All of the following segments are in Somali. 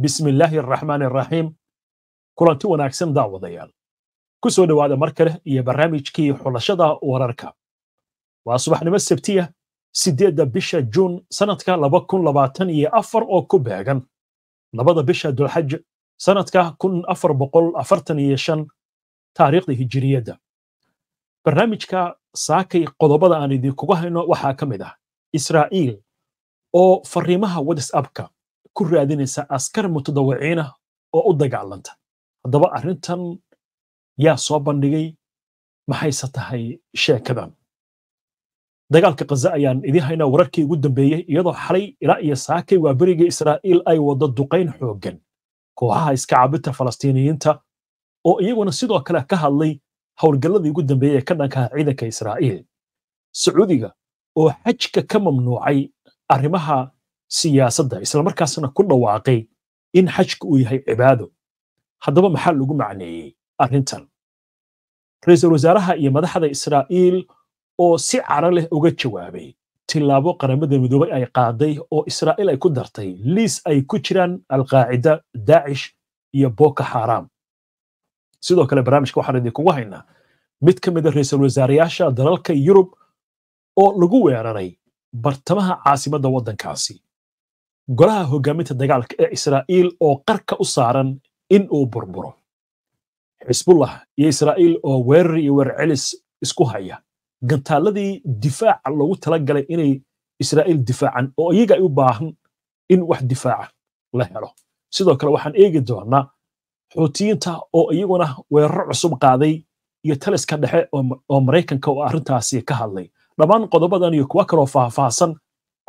bismillaahi araxmaan araxiim kulanti wanaagsan daawadayaal ku soo dhowaada mar kale iyo barnaamijkii xulashada wararka waa subaxnimo sabtiya siddeedda bisha juun sannadka laba kun labaatan iyo afar oo ku beegan labada bisha dulxaj sannadka kun afar boqol afartan iyo shan taariikhda hijiriyadda barnaamijka saakay qodobada aan idinkugu hayno waxaa ka mid ah israa'iil oo fariimaha whatsappka ku raadinaysaa askar mutadawiciina ah oo u dagaalanta haddaba arrintan yaa soo bandhigay maxayse tahay sheekadan dagaalka kaza ayaan idiin haynaa wararkii ugu dambeeyey iyadoo xalay ilaa iyo saakay waa beriga israa'iil ay wado duqayn xooggan kooxaha iska cabinta falastiiniyiinta oo iyaguna sidoo kale ka hadlay howlgalladii ugu dambeeyey ee ka dhankaha ciidanka israa'iil sacuudiga oo xajka ka mamnuucay arrimaha siyaasadda islamarkaasna ku dhawaaqay in xajka uu yahay cibaado haddaba maxaa lagu macneeyey arrintan ra-iisul wasaaraha iyo madaxda israa'iil oo si cara leh uga jawaabay tilaabo qaramada midoobay ay qaaday oo israa'iil ay ku dartay liis ay ku jiraan alqaacida daacish iyo boko xaaraam sidoo kale barnaamijka waxaan idinkugu haynaa mid ka mida ah ra-iisul wasaarayaasha dalalka yurub oo lagu weeraray bartamaha caasimadda waddankaasi golaha hogaaminta dagaalka ee israa'iil oo qarka u saaran in uu burburo xisbullah iyo israa'iil oo weerar iyo weerar isku haya gantaaladii difaaca loogu talagalay inay israa'iil difaacan oo iyaga ay u baahan in wax difaaca la helo sidoo kale waxaan eegi doonaa xuutiyiinta oo iyaguna weeraro cusub qaaday iyo taliska dhexe oo maraykanka oo ah arrintaasi ka hadlay dhammaan qodobadan iyo kuwa kaloo faahfaahsan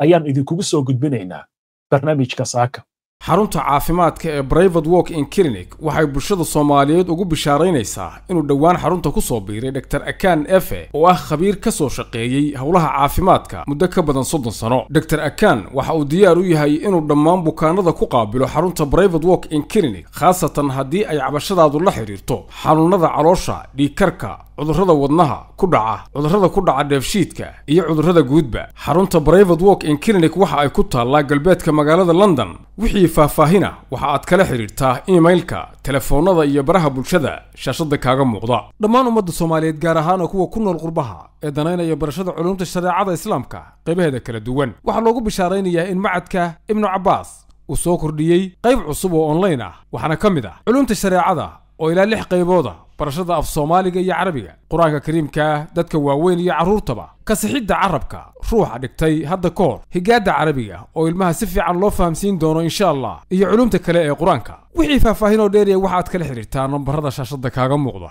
ayaan idinkugu soo gudbinaynaa barnaamijka saaka xarunta caafimaadka ee brivate walk in clinic waxay bulshada soomaaliyeed ugu bishaaraynaysaa inuu dhowaan xarunta ku soo biiray dhotor akan efe oo ah khabiir ka soo shaqeeyey howlaha caafimaadka muddo ka badan soddon sano dhotor akan waxa uu diyaar u yahay inuu dhammaan bukaanada ku qaabilo xarunta brivate work in clinic khaasatan haddii ay cabashadaadu la xidhiirto xanuunada caloosha dhiikarka cudurrada wadnaha ku dhaca cudurrada ku dhaca dheefshiidka iyo cudurrada guudba xarunta brivate walk in clinic waxa ay ku taallaa galbeedka magaalada london wixii faahfaahina waxa aad kala xidhiirtaa emailka telefoonnada iyo baraha bulshada shaashadda kaaga muuqda dhammaan ummadda soomaaliyeed gaar ahaana kuwa ku nool qurbaha ee danaynaya barashada culumta shareecada islaamka qaybaheeda kala duwan waxaa loogu bishaaraynayaa in macadka ibnu cabbaas uu soo kordhiyey qayb cusub oo online ah waxaana ka mid ah culumta shareecada oo ilaa lix qaybooda barashada af soomaaliga iyo carabiga qur-aanka kariimka dadka waaweyn iyo carruurtaba kasixidda carabka ruuxa dhigtay hadda ka hor higaadda carabiga oo ilmaha si fiican loo fahamsiin doono insha allah iyo culumta kale ee qur-aanka wixii faahfaahinoo dheeriya waxaad kala xidhiirtaa nambarada shaashadda kaaga muuqda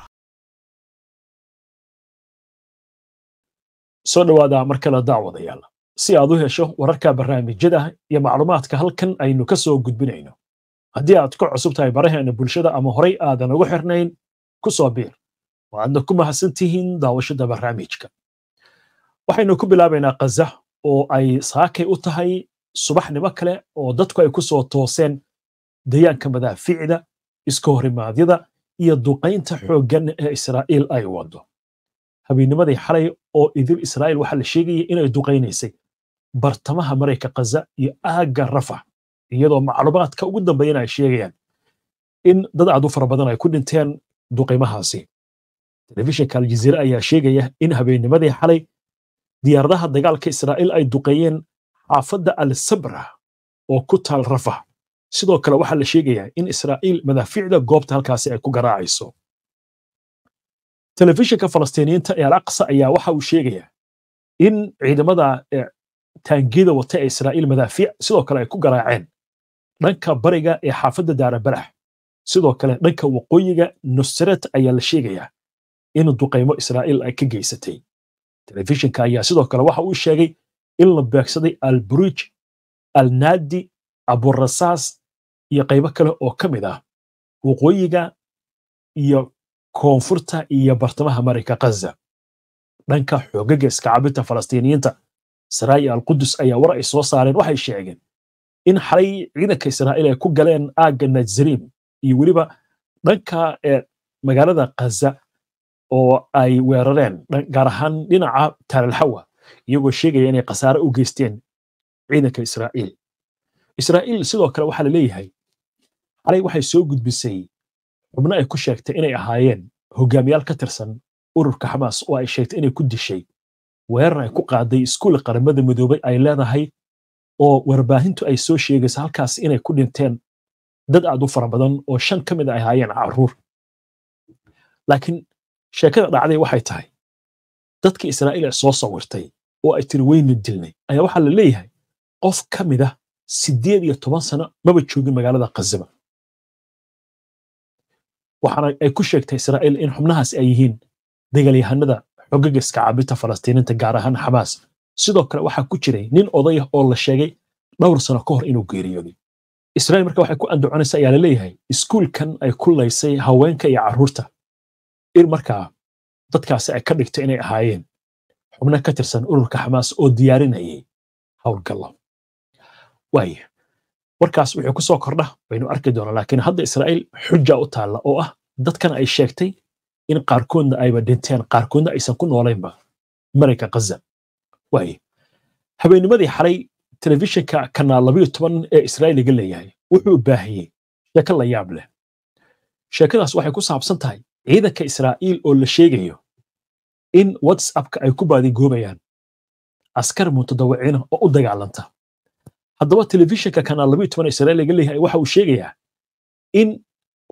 soo dhawaada mar kale daawadayaal si aad u hesho wararka barnaamijyada iyo macluumaadka halkan aynu ka soo gudbinayno haddii aad ku cusub tahay baraheena bulshada ama horay aadan ugu xirnayn kusoo biir waadna ku mahadsantihiin daawashada barnaamijka waxaynu ku bilaabaynaa kaza oo ay saakay u tahay subaxnimo kale oo dadku ay kusoo tooseen dayaanka madaaficda iskahorimaadyada iyo duqaynta xooggan ee israa'iil ay wado habeennimadii xalay oo idil israa'iil waxaa la sheegaya inay duqaynaysay bartamaha marayka kaza iyo aagga rafa iyadoo macluumaadka ugu dambeeyana ay sheegayaan in dad aad u fara badan ay ku dhinteen duqimahaasi telefishinka aljaziira ayaa sheegaya in habeennimadii xalay diyaaradaha dagaalka israa'iil ay duqeeyeen xaafadda al-sabra oo ku taal rafa sidoo kale waxaa la sheegayaa in israa'iil madaafiicda goobta halkaasi ay ku garaacayso telefishinka falastiiniyiinta ee alaqsa ayaa waxa uu sheegayaa in ciidamada eh, taangiyada wata ee israa'iil madaafiic sidoo kale ay ku garaaceen dhanka bariga ee xaafadda daara barax sidoo kale dhanka waqooyiga nusret ayaa la sheegayaa in duqaymo israa'iil ay ka geysatay telefishinka ayaa sidoo kale waxa uu sheegay in la beegsaday alburuj alnaadi aburasaas iyo qaybo kale oo ka mid ah waqooyiga iyo koonfurta iyo bartamaha marayka ghaza dhanka xoogaga iskacabinta falastiiniyiinta saraa'i alqudus ayaa war ay soo saareen waxay sheegeen in xalay ciidanka israa'iil ay ku galeen aagga najzariim iyo weliba dhanka magaalada khaza oo ay weerareen gaar ahaan dhinaca taalalxawa iyagoo sheegaya inay khasaare u geysteen ciidanka israa'iil israa'iil sidoo kale waxaa la leeyahay alay waxay soo gudbisay xubno ay ku sheegtay inay ahaayeen hogaamiyaal ka tirsan ururka xamaas oo ay sheegtay inay ku dishay weerar ay ku qaaday iskuul qaramada midoobay ay leedahay oo warbaahintu ay soo sheegayso halkaas inay ku dhinteen dad aad u fara badan oo shan ka mid ah ay ahaayeen caruur laakiin sheekada dhacday waxay tahay dadkii israa'iil ee soo sawirtay oo ay tiri weynu dilnay ayaa waxaa la leeyahay qof ka mid ah siddeed iyo toban sano maba joogin magaalada khazaba waxaana ay ku sheegtay israa'iil in xubnahaas ay yihiin dagaalyahanada xogaga iska caabinta falastiiniinta gaar ahaan xamaas sidoo kale waxaa ku jiray nin odayah oo la sheegay dhowr sano ka hor inuu geeriyooday israil marka waxay ku andaconaysa ayaa laleeyahay iskuulkan ay ku laysay haweenka iyo caruurta ir markaa dadkaasi ay ka dhigto inay ahaayeen xubno ka tirsan ururka xamaas oo diyaarinayay howlgallo waaya warkaas wuxuu ku kordha waynu arki doonaa laakiin hadda israa'iil xuja u taalla oo ah dadkan ay sheegtay in qaarkoodna ayba dhinteen qaarkoodna aysan ku noolaynba marayka ghaza waaya habeennimadii xalay telefishinka kanaal labayo toban ee israa'iiliga leeyahay wuxuu baahiyey sheeko la yaab leh sheekadaas waxay ku saabsan tahay ciidanka israa'iil oo la sheegayo in whatsappka ay ku baadigoobayaan askar mutadawiciina oo u dagaalanta haddaba telefishinka kanaal labayo toban ee israa'iiliga leeyahay waxa uu sheegayaa in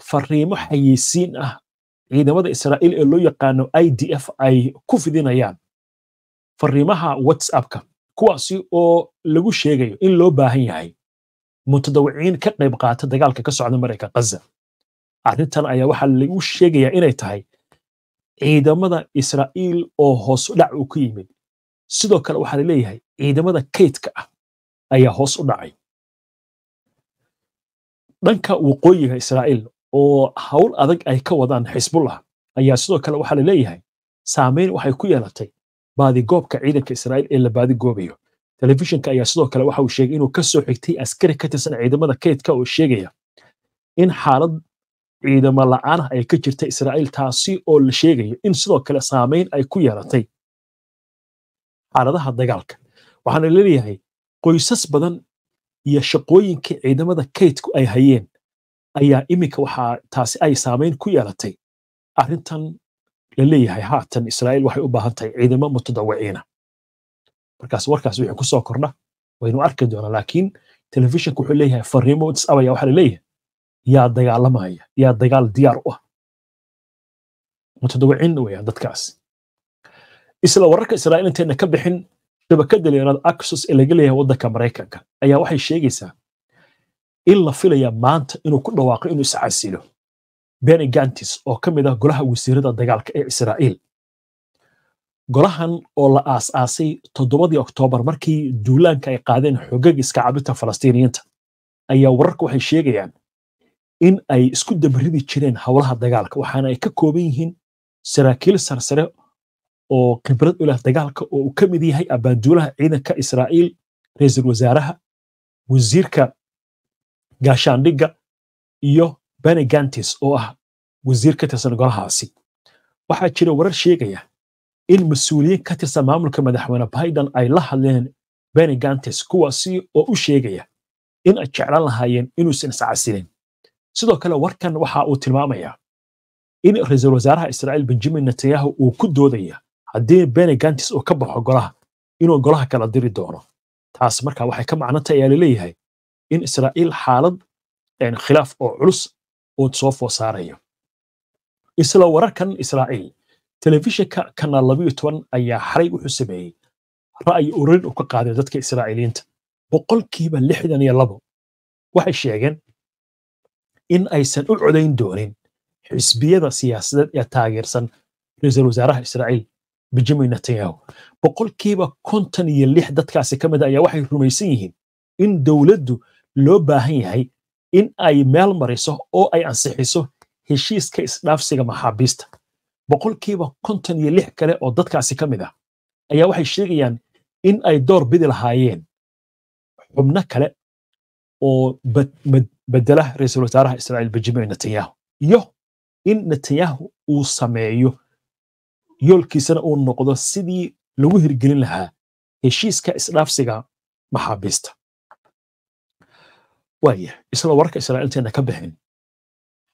fariimo xayeysiin ah ciidamada israa'iil ee loo yaqaano i d f ay ku fidinayaan fariimaha whatsappka kuwaasi oo lagu sheegayo in loo baahan yahay mutadawiciin ka qayb qaata dagaalka ka socda mareyka ghaza arrintan ayaa waxaa lagu sheegayaa inay tahay ciidamada israa'iil oo hoos u dhac uu ku yimid sidoo kale waxaa la leeyahay ciidamada kaydka ah ayaa hoos u dhacay dhanka waqooyiga israa'iil oo hawl adag ay ka wadaan xisbullah ayaa sidoo kale waxaa la leeyahay saamayn waxay ku yeelatay baadigoobka ciidanka israa'iil ee la baadigoobayo telefishinka ayaa sidoo kale waxa uu sheegay inuu kasoo xigtay askari ka tirsan ciidamada kaydka oo sheegaya in xaalad ciidamo la'aan ah ay ka jirta israa'iil taasi oo la sheegayo in sidoo kale saamayn ay ku yeelatay xaaladaha dagaalka waxaana leeyahay qoysas badan iyo shaqooyinka ciidamada kaydku ay hayeen ayaa iminka waxaa taasi ay saamayn ku yeelatay arrintan la leeyahay haatan israa'iil waxay u baahan tahay ciidamo mutadawiciina markaas warkaas wixii ku kordha waynu arki doonaa laakiin telefishonka wuxuu leeyahay fariimo disabaya waxaa la leeyahay yaa dagaalamaya yaa dagaal diyaar u ah mutadawiciin weeyaan dadkaas isla wararka israa'iil intayna ka bixin shabakadda leeraad axos ee laga leeyahay waddanka maraykanka ayaa waxay sheegaysaa in la filayaa maanta inuu ku dhawaaqo inuu isxasilo beni gantis oo ka mid ah golaha wasiirada dagaalka ee israa'iil golahan oo la aas-aasay toddobadii oktoobar markii duulaanka ay qaadeen xogag iska cabinta falastiiniyiinta ayaa wararka waxay sheegayaan in ay isku dabridi jireen howlaha dagaalka waxaana ay ka kooban yihiin saraakiil sarsare oo khibrad u leh dagaalka oo uu ka mid yahay abaanduulaha ciidanka israa'iil ra-iisul wasaaraha wasiirka gaashaandhigga iyo beni gantes oo ah wasiir ka tirsan golahaasi waxaa jira warar sheegaya in mas-uuliyiin ka tirsan maamulka madaxweyne biden ay la hadleen beni gantes kuwaasi oo u sheegaya in ay jeclaan lahaayeen inuusan iscasilin sidoo kale warkan waxa uu tilmaamayaa in ra-iisul wasaaraha israa'iil benjamin netanyahu uu ku doodaya haddii beni gantis uu ka baxo golaha inuu golaha kala diri doono taas marka waxay ka macnanta ayaa laleeyahay in israa'iil xaalad khilaaf oo culus ood soo foosaarayo isla wararkan israa'iil telefishinka kanaal labayo toban ayaa xaray wuxuu sameeyey ra'yi urrin uu ka qaaday dadka israa'iiliyiinta boqolkiiba lixdan iyo labo waxay sheegeen in aysan u codayn doonin xisbiyada siyaasadeed ee taageersan ra-iisul wasaaraha israa'iil benjamin netanyahu boqolkiiba kontan iyo lix dadkaasi ka mid a ah ayaa waxay rumaysan yihiin in dowladdu loo baahan yahay in ay meel mariso oo ay ansixiso heshiiska isdhaafsiga maxaabiista boqolkiiba konton iyo lix kale oo dadkaasi ka mid ah ayaa waxay sheegayaan in ay door bidi lahaayeen xubno kale oo bedela ra-iisul wasaaraha israa'iil benjamin netanyahu iyo in netanyahu uu sameeyo yoolkiisana uu noqdo sidii lagu hirgelin lahaa heshiiska isdhaafsiga maxaabiista waaya isla warka israa'iilteena ka baxin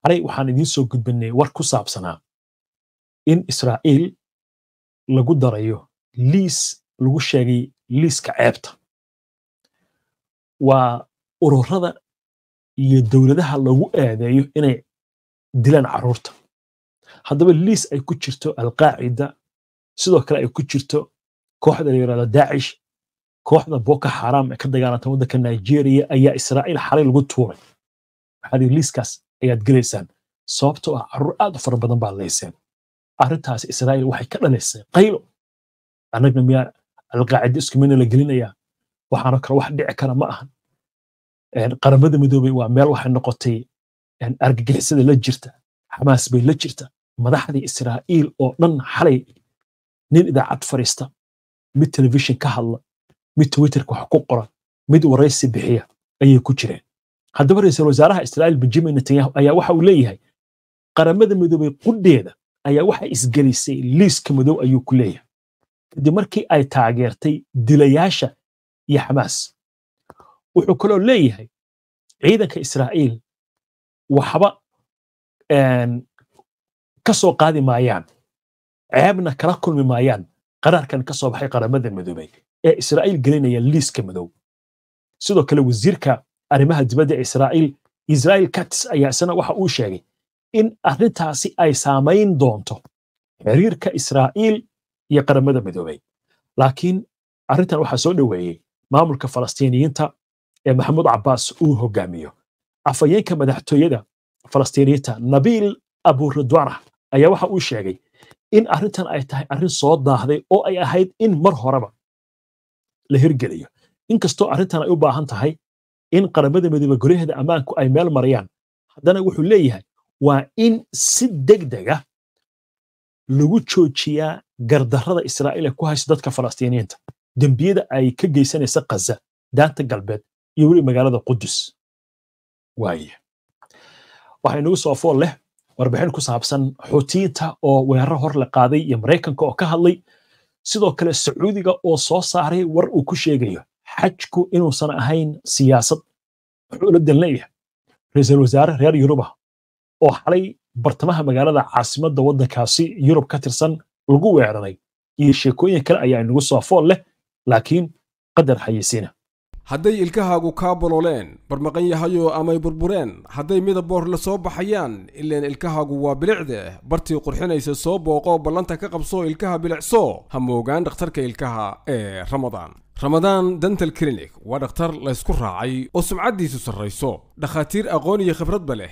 xalay waxaan idiin soo gudbinay war ku saabsanaa in israa'iil lagu darayo liis lagu sheegay liiska ceebta waa ururada iyo dowladaha lagu aadeeyo inay dilaan caruurta haddaba liis ay ku jirto alqaacida sidoo kale ay ku jirto kooxda la yidhahdo daacish kooxda boko xaram ee ka dagaalanta wadanka nigeria ayaa israa'iil xalay lagu tuuray maxaad liiskaas ayaad gelaysaan sababtoo ah carruur aad u fara badan baad leyseen arrintaas israa'iil waxay ka dhalaysay qaylo annagna miyaa alqaacida iskumina la gelinayaa waxaana kale wax dhici kara ma ahan qaramada midoobay waa meel waxay noqotay argagixisada la jirta xamaas bay la jirta madaxdii israa'iil oo dhan xalay nin idaacad fariista mid telefishin ka hadla mid twitterka wax ku qoran mid waraysi bixiya ayay ku jireen haddaba ra-iisul wasaaraha israa'iil benjamin netanyahu ayaa waxa uu leeyahay qaramada midoobay qudheeda ayaa waxa isgelisay liiska madow ayuu ku leeyahay kadib markii ay taageertay dilayaasha iyo xamaas wuxuu kaloo leeyahay ciidanka israa'iil waxba ka soo qaadi maayaan ceebna kala kulmi maayaan qaraarkan ka soo baxay qaramada midoobay ee israa'iil gelinaya liiska madow sidoo kale wasiirka arrimaha dibadda ee israa'iil israa'iil katis ayaa isna waxa uu sheegay in arrintaasi ay saamayn doonto xiriirka israa'iil iyo qaramada midoobay laakiin arrintan waxaa soo dhoweeyey maamulka falastiiniyiinta ee maxamuud cabbaas uu hogaamiyo afayeenka madaxtooyada falastiiniyiinta nabiil aburadwaana ayaa waxa uu sheegay in arrintan ay tahay arrin soo daahday oo ay ahayd in mar horeba la hirgeliyo inkastoo arrintan ay u baahan tahay in qaramada midoobe guryaheeda ammaanku ay meel marayaan haddana wuxuu leeyahay waa in si deg degdega ah lagu joojiyaa gardarrada israa'iila ku haysta dadka falastiiniyiinta dembiyada ay ka geysanaysa khaza daanta galbeed iyo weli magaalada qudus waaye waxaa inagu soo fool leh warbixin ku saabsan xuutiyiinta oo weeraro hor la qaaday iyo maraykanka oo ka hadlay sidoo kale sacuudiga oo soo saaray war uu ku sheegayo xajku inuusan ahayn siyaasad wuxuu ula dan leeyahay ra-iisul wasaare reer yuruba oo xalay bartamaha magaalada caasimadda waddankaasi yurub ka tirsan lagu weeraray iyo sheekooyin kale ayaa inagu soo fool leh laakiin qadar xayeysiina ah hadday ilkahaagu kaa bololeen barmaqan yahayo amay burbureen hadday midaboor la soo baxayaan ileen ilkahaagu waa bilicde bartii qurxinaysa soo booqo ballanta ka qabso ilkaha bilicso ha moogaan dhakhtarka ilkaha ee ramadaan ramadaan dental clinic waa dhakhtar laysku raacay oo sumcaddiisu sarrayso dhakhaatiir aqoon iyo khibradba leh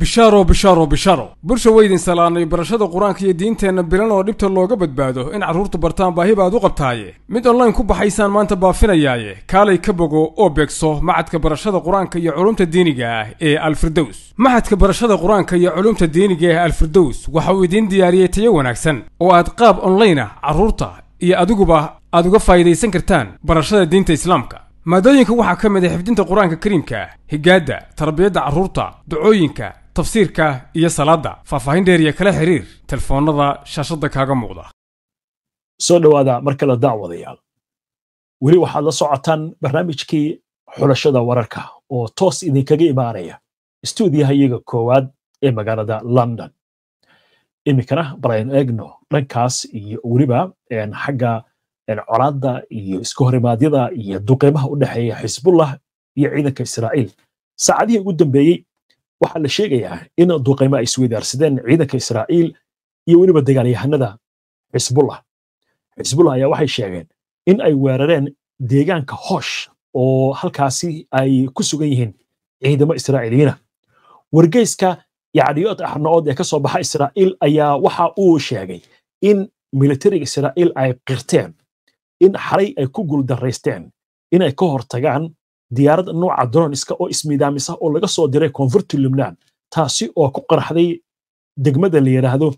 bishaaro bishaaro bishaaro bulsha weydin salaanay barashada qur-aanka iyo diinteenna bilan oo dhibta looga badbaado in carruurtu bartaan baahi baad u qabtaaye mid online ku baxaysaan maanta baafinayaaye kaalay ka bogo oo beegso macadka barashada qur-aanka iyo culumta diiniga ah ee alfirdows macadka barashada qur-aanka iyo culumta diiniga ee alfirdows waxa uu idiin diyaariyey tayo wanaagsan oo aad qaab online ah carruurta iyo adiguba aad uga faa'idaysan kartaan barashada diinta islaamka maadooyinka waxaa ka mid a ah xifdinta qur-aanka kariimka higaadda tarbiyadda carruurta ducooyinka tafsiirka iyo salaadda faahfaahin dheer kala xiriir telefoonnada shaashadda kaaga muuqda soo dhowaada mar kale daawadayaal weli waxaad la socotaan barnaamijkii xulashada wararka oo toos idinkaga imaanaya stuudiyaha iyaga koowaad ee magaalada london iminkana balaynu eegno dhankaas iyo weliba xagga colaadda iyo isku horimaadyada iyo duqeymaha u dhexeeya xisbullah iyo ciidanka israa'iil saacadihii ugu dambeeyey waxaa la sheegayaa in duqaymo ay isweydaarsadeen ciidanka israa'iil iyo weliba dagaalyahanada xisbullah xisbullah ayaa waxay sheegeen in ay weerareen deegaanka hoosh oo halkaasi ay ku sugan yihiin ciidamo israa'iiliyiina wargeyska yacniyood arnaood ee ka soo baxa israa'iil ayaa waxa uu sheegay in militariga israa'iil ay qirteen in xaray ay ku guuldaraysteen inay ka hortagaan diyaarad nuuca droniska oo ismiidaamisa oo laga soo diray koonfurti lubnaan taasi oo ku qarxday degmada la yidhaahdo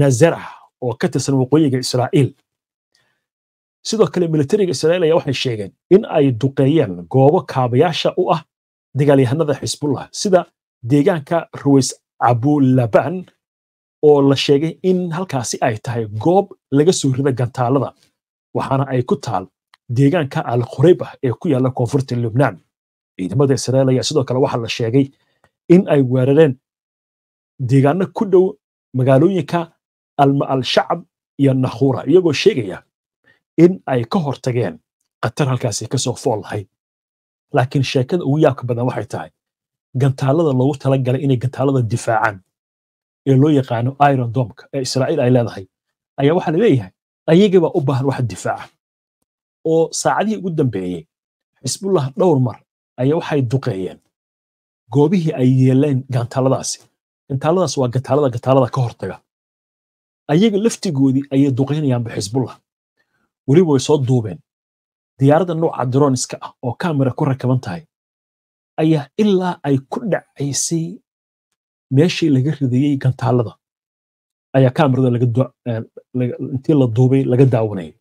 nazarah oo ka tirsan waqooyiga israa'iil sidoo kale militariga israa'iil ayaa waxay sheegeen in ay duqeeyeen goobo kaabayaasha u ah dagaalyahanada xisbullah sida deegaanka ruweys cabulaban oo la sheegay in halkaasi ay tahay goob laga soo rida gantaalada waxaana ay ku taal deegaanka alqurayb ah ee ku yaala koonfurta lubnaan ciidamada israel ayaa sidoo kale waxaa la sheegay in ay weerareen deegaano ku dhow magaalooyinka alma'al shacab iyo nakhuura iyagoo sheegaya in ay ka hortageen qatar halkaasi kasoo fool lahayd laakiin sheekada ugu yaabka badan waxay tahay gantaalada loogu tala galay inay gantaalada difaacaan ee loo yaqaano iron domka ee israa'iil ay leedahay ayaa waxaa la leeyahay ayagaba u baahan wax difaaca oo saacadihii ugu dambeeyey xisbullah dhowr mar ayaa waxay duqeeyeen goobihii ay yeeleen gantaaladaasi gantaaladaas waa gataalada gataalada ka hortaga ayaga laftigoodii ayay duqaynayaanba xisbullah weliba way soo duubeen diyaaradda nooca droniska ah oo kamera ku rakaban tahay ayaa ilaa ay ku dhacaysay meeshii laga ridayey gantaalada ayaa kamerada eh, intii la duubay laga daawanayay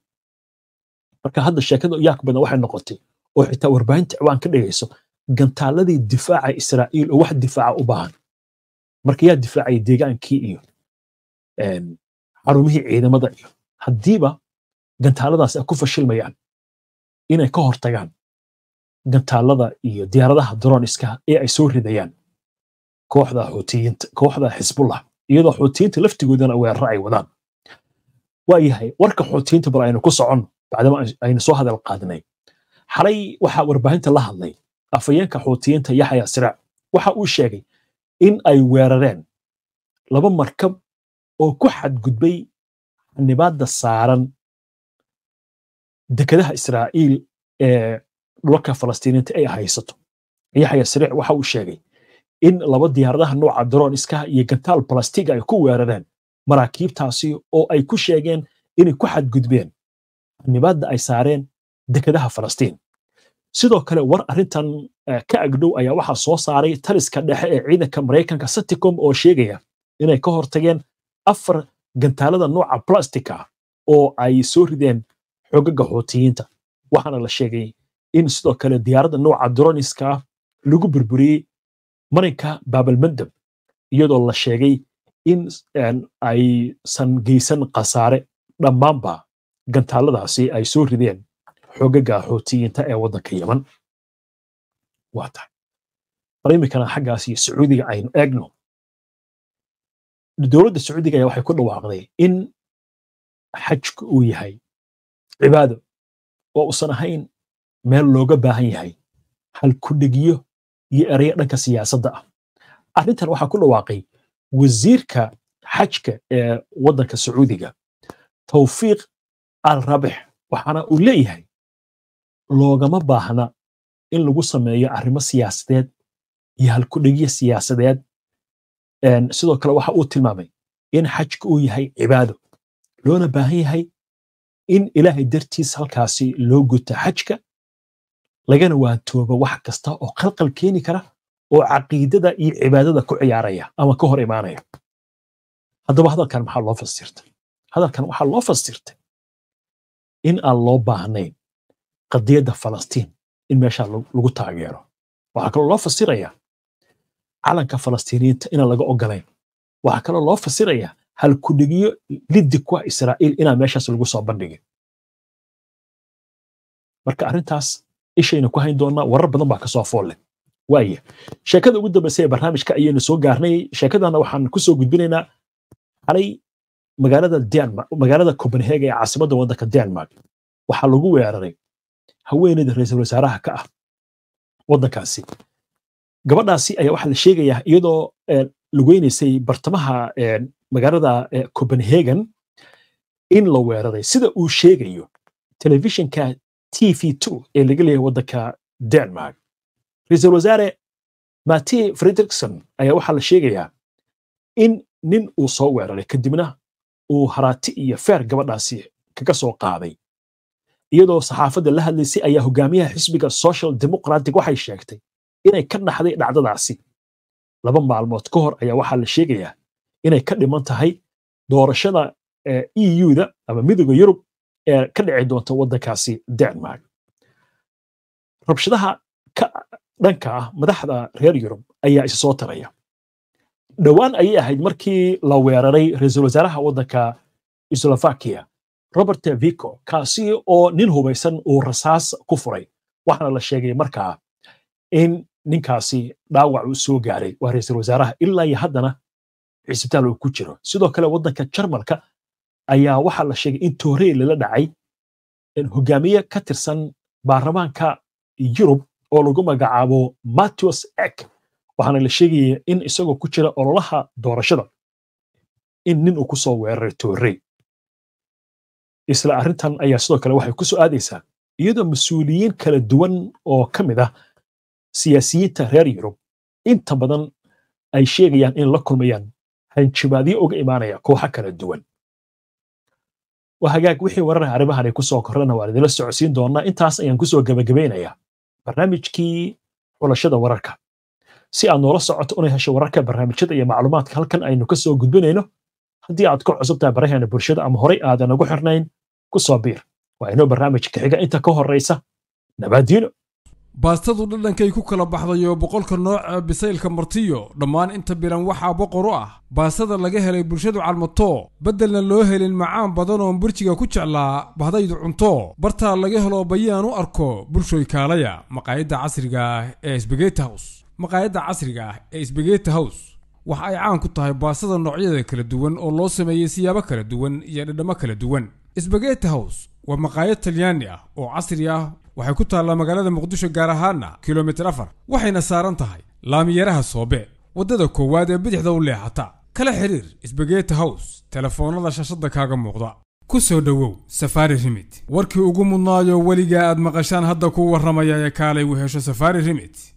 marka hadda sheekada yaakubana waxay noqotay oo xitaa warbaahinta ciwaan ka dhigayso gantaaladii difaaca israa'iil oo wax difaaca u baahan marka yaa difaacaya deegaankii iyo xarumihii ciidamada iyo haddiiba gantaaladaas ay ku fashilmayaan inay ka hortagaan gantaalada iyo diyaaradaha droniska ee ay soo ridayaan kooxda xuutiyiinta kooxda xisbullah iyadoo xuutiyiinta laftigoodana weeraro ay wadaan waayahay warka xuutiyiinta bal aynu ku soconno bacdama aynu soo hadal qaadnay xalay waxaa warbaahinta la hadlay afayeenka xuutiyiinta yaxaya siraac waxa uu sheegay in ay weerareen laba markab oo ku xadgudbay xanibaadda saaran dekedaha israa'iil ee dhulka falastiiniinta ay haysato yaxaya siraac waxa uu sheegay in laba diyaaradaha nooca droniska iyo gantaal balastiga ay ku weerareen maraakiibtaasi oo ay ku sheegeen inay ku xadgudbeen nibaadda ay saareen dekedaha falastiin sidoo kale war arintan eh, ka agdhow ayaa waxaa soo saaray taliska dhexe ee ciidanka maraykanka saticom oo sheegaya inay ka hortageen afar gantaalada nooca blastica oo ay soo rideen xogaga xuutiyiinta waxaana la sheegay in sidoo kale diyaaradda nooca droniska lagu burburiyey marinka baabalmandab iyadoo la sheegay in eh, aysan geysan khasaare dhammaanba gantaaladaasi ay soo rideen xogaga xootiyiinta ee waddanka yeman waa tahay bal iminkana xaggaas iyo sacuudiga aynu eegno dowladda sacuudiga ayaa waxay ku dhawaaqday in xajku uu yahay cibaado oo usan ahayn meel looga baahan yahay halkudhigiyo iyo ereyo dhanka siyaasadda ah arrintan waxaa ku dhawaaqay wasiirka xajka ee waddanka sacuudiga towfiiq alrabix waxaana uu leeyahay loogama baahna in lagu sameeyo arrimo siyaasadeed iyo halkudhegiya siyaasadeed sidoo kale waxa uu tilmaamay in xajka uu yahay cibaado loona baahan yahay in ilaahay dartiis halkaasi loo guta xajka lagana waantoobo wax kasta oo qalqal keeni kara oo caqiidada iyo cibaadada ku ciyaaraya ama ka hor imaanaya haddaba hadalkan maxaa loo fasirtay hadalkan waxaa loo fasirtay in aan loo baahnayn qadiyadda falastiin in meeshaa lagu taageero waxaa kaloo loo fasirayaa calanka falastiiniyiinta inaan laga ogolayn waxaa kaloo loo fasirayaa halkudhigiyo lidikwa israa'iil inaan meeshaas lagu soo bandhigin marka arrintaas ishayna ku hayn doonaa warar badan baa kasoo foolle waaya sheekada ugu dambaysa ee barnaamijka ayaynu soo gaarnay sheekadana waxaan kusoo gudbinaynaa xalay magaalada denmark magaalada copenhagen ee caasimada waddanka denmark waxaa lagu weeraray haweeneyda ra-iisul wasaaraha ka ah waddankaasi gabadhaasi ayaa waxaa la sheegayaa iyadoo eh, lugeynaysay bartamaha eh, magaalada eh, copenhagen in la weeraray sida uu sheegayo telefishinka t v two ee laga leeyahay waddanka denmark ra-iisul wasaare mati frederikson ayaa waxaa la sheegayaa in nin uu soo weeraray kadibna uu harati iyo feer gabadhaasi kaga soo qaaday iyadoo saxaafadda la hadlaysay ayaa hogaamiyaha xisbiga social democratic waxay sheegtay inay ka dhaxday dhacdadaasi laba maalmood ka hor ayaa waxaa la sheegayaa inay ka dhiman tahay doorashada eu-da e ama midooda yurub ee ka dhici doonta waddankaasi denmark rabshadaha ka dhanka ah madaxda reer yurub ayaa isa soo taraya dhowaan ayay ahayd markii la weeraray ra-iisul wasaaraha waddanka slovakia roberta vico kaasi oo nin hubaysan uu rasaas ku furay waxaana la sheegay markaa in ninkaasi dhaawac uu soo gaaray waa ra-iisul wasaaraha ilaa iyo haddana cisbitaal uu ku jiro sidoo kale waddanka jarmalka ayaa waxaa la sheegay in toorey lala dhacay hogaamiye ka tirsan baarlamaanka yurub oo lagu magacaabo matthews ek waxaana la sheegaya in isagoo ku jira ololaha doorashada in nin uu kusoo weeraray toorey isla arrintan ayaa sidoo kale waxay kusoo aadaysaa iyadoo mas-uuliyiin kala duwan oo ka mid ah siyaasiyiinta reer yurub inta badan ay sheegayaan in la kulmayaan hanjabaadyo uga imaanaya kooxa kala duwan hagaag wixii wararha arrimahan kusoo korrana waan idinla socodsiin doonnaa intaas ayaan kusoo gebagabaynayaa barnaamijkii xulashada wararka si aad noola socoto inay hesho wararka barnaamijyada iyo macluumaadka halkan aynu ka soo gudbinayno haddii aad ku cusubtahay baraheena bulshada ama horay aadan ugu xirnayn ku soo biir waa inoo barnaamijka xiga inta ka horraysa nabaadiino baastadu dhadhankay ku kala baxdayo boqolka nooc ee bisaylka martiyo dhammaan inta biran waxaa boqor u ah baastada laga helay bulshadu calmato beddelna loo helin macaan badan oon burjiga ku jeclaa bahdaydu cunto bartaa laga helo bayaan u arko bulshoy kaalaya maqaayadda casriga ah ee sbegeti maqaayadda casriga ah ee sbageti house waxa ay caan ku tahay baasada noocyada kala duwan oo loo sameeyey siyaabo kala duwan iyo dhadhammo kala duwan sbageti house waa maqaayad talyaani ah oo casri ah waxay ku taallaa magaalada muqdisho gaar ahaana kilomitir afar waxayna saaran tahay laamiyaraha soobe waddada koowaad ee bidixda u leexata kala xiriir sbageti house telefoonada shashadda kaaga muuqda ku soo dhowow safaari rimid warkii ugu mudnaayo weligaa aad maqashaan hadda kuu warramaya ee kaalay u hesho safaari rimid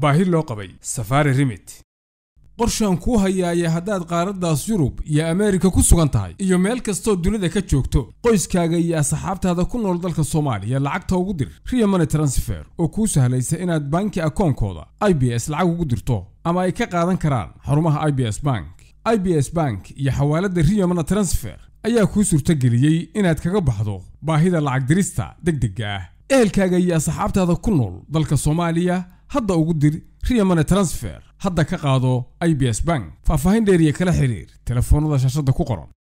baahi loo qabay safaari rimit qorshaan kuu hayaaya haddaad qaaraddaas yurub iyo ameerika ku sugan tahay iyo meel kastoo dunida ka joogto qoyskaaga iyo asxaabtaada ku nool dalka soomaaliya lacagta ugu dir riya transfer oo kuu sahlaysa inaad banki akoonkooda i b s lacag ugu dirto ama ay ka qaadan karaan xarumaha i b s bank i b s bank iyo xawaaladda riya transfer ayaa kuu suurtageliyey inaad kaga baxdo baahida lacag dirista deg dega ah ehelkaaga iyo asxaabtaada ku nool dalka soomaaliya hadda ugu dir riya transfer hadda ka qaado i b s bank faahfaahin dheeriya kala xiriir telefoonnada shaashadda ku qoran